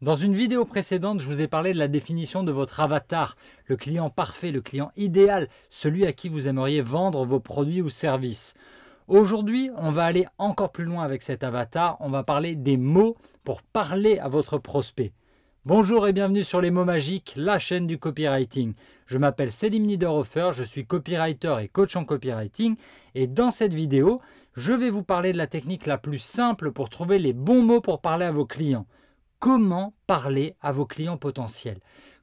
Dans une vidéo précédente, je vous ai parlé de la définition de votre avatar, le client parfait, le client idéal, celui à qui vous aimeriez vendre vos produits ou services. Aujourd'hui, on va aller encore plus loin avec cet avatar, on va parler des mots pour parler à votre prospect. Bonjour et bienvenue sur Les mots magiques, la chaîne du copywriting. Je m'appelle Céline Niederhofer, je suis copywriter et coach en copywriting et dans cette vidéo, je vais vous parler de la technique la plus simple pour trouver les bons mots pour parler à vos clients. Comment parler à vos clients potentiels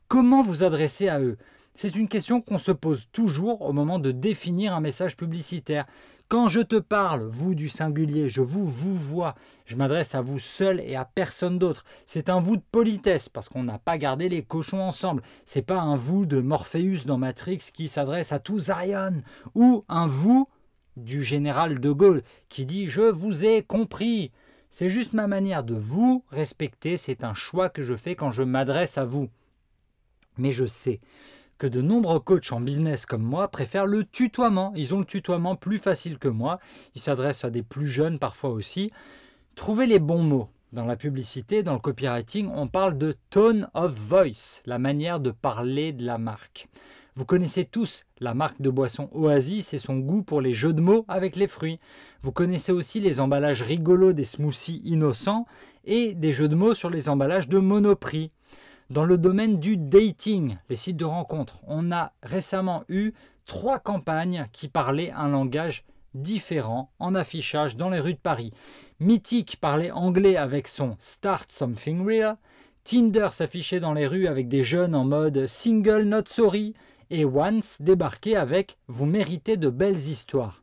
Comment vous adresser à eux C'est une question qu'on se pose toujours au moment de définir un message publicitaire. Quand je te parle, vous du singulier, je vous vous vois, je m'adresse à vous seul et à personne d'autre. C'est un vous de politesse parce qu'on n'a pas gardé les cochons ensemble. C'est pas un vous de Morpheus dans Matrix qui s'adresse à tout Zion ou un vous du général de Gaulle qui dit Je vous ai compris. C'est juste ma manière de vous respecter, c'est un choix que je fais quand je m'adresse à vous. Mais je sais que de nombreux coachs en business comme moi préfèrent le tutoiement. Ils ont le tutoiement plus facile que moi. Ils s'adressent à des plus jeunes parfois aussi. Trouvez les bons mots. Dans la publicité, dans le copywriting, on parle de tone of voice, la manière de parler de la marque. Vous connaissez tous la marque de boisson Oasis et son goût pour les jeux de mots avec les fruits. Vous connaissez aussi les emballages rigolos des smoothies innocents et des jeux de mots sur les emballages de Monoprix. Dans le domaine du dating, les sites de rencontres, on a récemment eu trois campagnes qui parlaient un langage différent en affichage dans les rues de Paris. Mythique parlait anglais avec son Start Something Real, Tinder s'affichait dans les rues avec des jeunes en mode Single Not Sorry, et Once débarquer avec Vous méritez de belles histoires.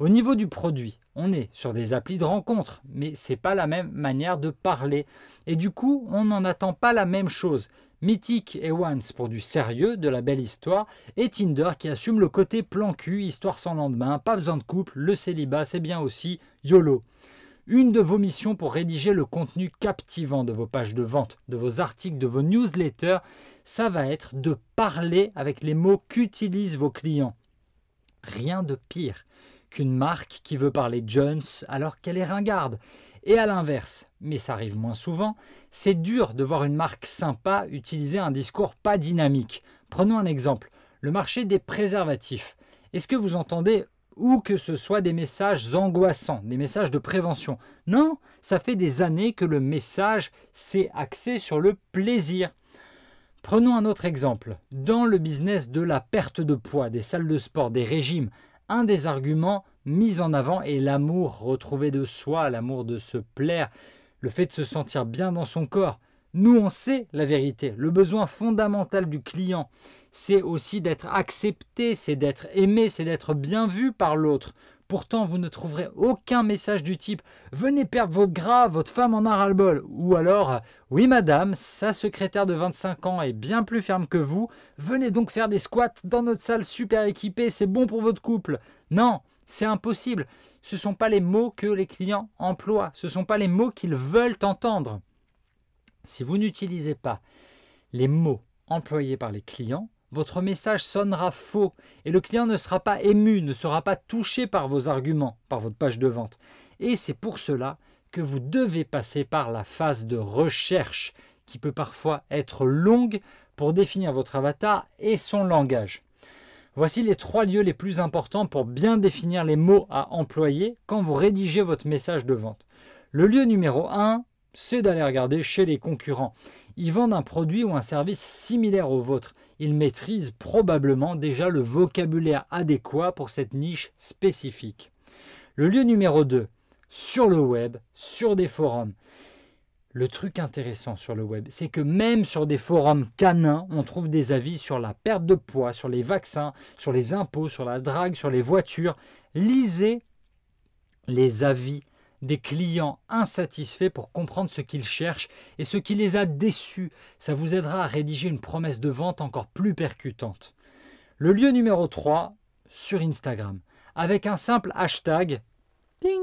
Au niveau du produit, on est sur des applis de rencontre, mais c'est pas la même manière de parler. Et du coup, on n'en attend pas la même chose. Mythique et Once pour du sérieux, de la belle histoire, et Tinder qui assume le côté plan cul, histoire sans lendemain, pas besoin de couple, le célibat c'est bien aussi, YOLO une de vos missions pour rédiger le contenu captivant de vos pages de vente, de vos articles, de vos newsletters, ça va être de parler avec les mots qu'utilisent vos clients. Rien de pire qu'une marque qui veut parler Jones alors qu'elle est ringarde. Et à l'inverse, mais ça arrive moins souvent, c'est dur de voir une marque sympa utiliser un discours pas dynamique. Prenons un exemple, le marché des préservatifs. Est-ce que vous entendez ou que ce soit des messages angoissants, des messages de prévention. Non, ça fait des années que le message s'est axé sur le plaisir. Prenons un autre exemple. Dans le business de la perte de poids, des salles de sport, des régimes, un des arguments mis en avant est l'amour retrouvé de soi, l'amour de se plaire, le fait de se sentir bien dans son corps. Nous, on sait la vérité. Le besoin fondamental du client, c'est aussi d'être accepté, c'est d'être aimé, c'est d'être bien vu par l'autre. Pourtant, vous ne trouverez aucun message du type Venez perdre votre gras, votre femme en a ras-le-bol. Ou alors Oui, madame, sa secrétaire de 25 ans est bien plus ferme que vous. Venez donc faire des squats dans notre salle super équipée, c'est bon pour votre couple. Non, c'est impossible. Ce ne sont pas les mots que les clients emploient, ce ne sont pas les mots qu'ils veulent entendre. Si vous n'utilisez pas les mots employés par les clients, votre message sonnera faux et le client ne sera pas ému, ne sera pas touché par vos arguments, par votre page de vente. Et c'est pour cela que vous devez passer par la phase de recherche qui peut parfois être longue pour définir votre avatar et son langage. Voici les trois lieux les plus importants pour bien définir les mots à employer quand vous rédigez votre message de vente. Le lieu numéro 1, c'est d'aller regarder chez les concurrents. Ils vendent un produit ou un service similaire au vôtre. Ils maîtrisent probablement déjà le vocabulaire adéquat pour cette niche spécifique. Le lieu numéro 2, sur le web, sur des forums. Le truc intéressant sur le web, c'est que même sur des forums canins, on trouve des avis sur la perte de poids, sur les vaccins, sur les impôts, sur la drague, sur les voitures. Lisez les avis des clients insatisfaits pour comprendre ce qu'ils cherchent et ce qui les a déçus. Ça vous aidera à rédiger une promesse de vente encore plus percutante. Le lieu numéro 3, sur Instagram. Avec un simple hashtag, ding,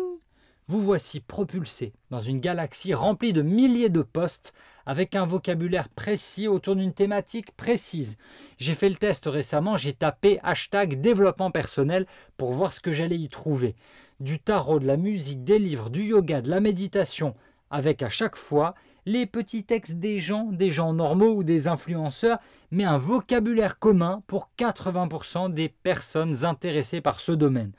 vous voici propulsé dans une galaxie remplie de milliers de posts avec un vocabulaire précis autour d'une thématique précise. J'ai fait le test récemment, j'ai tapé hashtag développement personnel pour voir ce que j'allais y trouver du tarot, de la musique, des livres, du yoga, de la méditation, avec à chaque fois les petits textes des gens, des gens normaux ou des influenceurs, mais un vocabulaire commun pour 80% des personnes intéressées par ce domaine.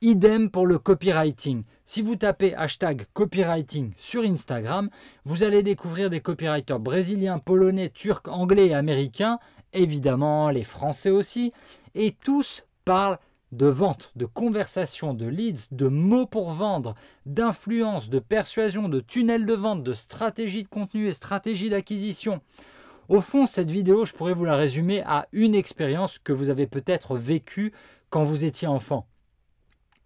Idem pour le copywriting. Si vous tapez hashtag copywriting sur Instagram, vous allez découvrir des copywriters brésiliens, polonais, turcs, anglais et américains, évidemment les français aussi, et tous parlent de vente, de conversation, de leads, de mots pour vendre, d'influence, de persuasion, de tunnel de vente, de stratégie de contenu et stratégie d'acquisition. Au fond, cette vidéo, je pourrais vous la résumer à une expérience que vous avez peut-être vécue quand vous étiez enfant.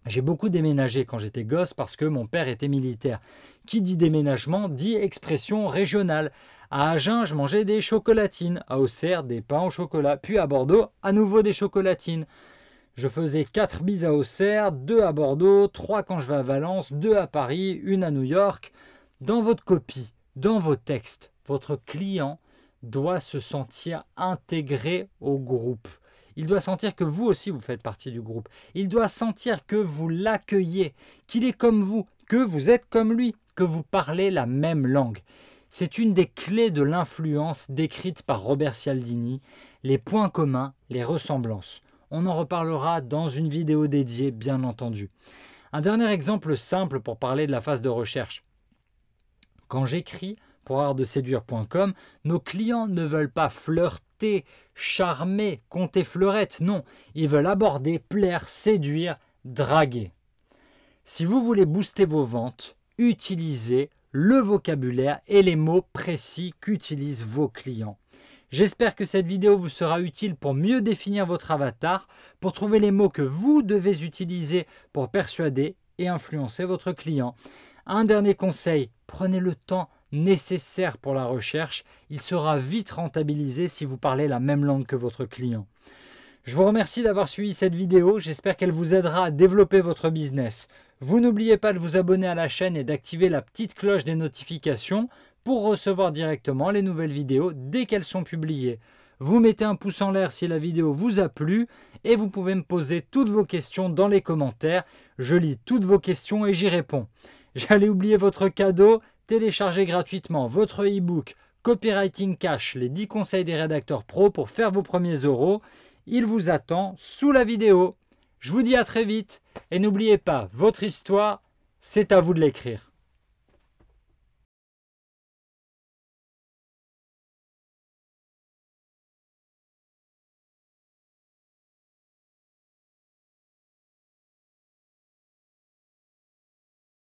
J'ai beaucoup déménagé quand j'étais gosse parce que mon père était militaire. Qui dit déménagement dit expression régionale. À Agen, je mangeais des chocolatines, à Auxerre, des pains au chocolat, puis à Bordeaux, à nouveau des chocolatines. Je faisais 4 bises à Auxerre, 2 à Bordeaux, 3 quand je vais à Valence, 2 à Paris, 1 à New York. Dans votre copie, dans vos textes, votre client doit se sentir intégré au groupe. Il doit sentir que vous aussi vous faites partie du groupe. Il doit sentir que vous l'accueillez, qu'il est comme vous, que vous êtes comme lui, que vous parlez la même langue. C'est une des clés de l'influence décrite par Robert Cialdini, les points communs, les ressemblances. On en reparlera dans une vidéo dédiée, bien entendu. Un dernier exemple simple pour parler de la phase de recherche. Quand j'écris pour artdeséduire.com, nos clients ne veulent pas flirter, charmer, compter fleurette, non, ils veulent aborder, plaire, séduire, draguer. Si vous voulez booster vos ventes, utilisez le vocabulaire et les mots précis qu'utilisent vos clients. J'espère que cette vidéo vous sera utile pour mieux définir votre avatar, pour trouver les mots que vous devez utiliser pour persuader et influencer votre client. Un dernier conseil, prenez le temps nécessaire pour la recherche, il sera vite rentabilisé si vous parlez la même langue que votre client. Je vous remercie d'avoir suivi cette vidéo, j'espère qu'elle vous aidera à développer votre business. Vous n'oubliez pas de vous abonner à la chaîne et d'activer la petite cloche des notifications pour recevoir directement les nouvelles vidéos dès qu'elles sont publiées. Vous mettez un pouce en l'air si la vidéo vous a plu et vous pouvez me poser toutes vos questions dans les commentaires. Je lis toutes vos questions et j'y réponds. J'allais oublier votre cadeau, téléchargez gratuitement votre e-book Copywriting Cash, les 10 conseils des rédacteurs pro pour faire vos premiers euros. Il vous attend sous la vidéo. Je vous dis à très vite et n'oubliez pas, votre histoire, c'est à vous de l'écrire.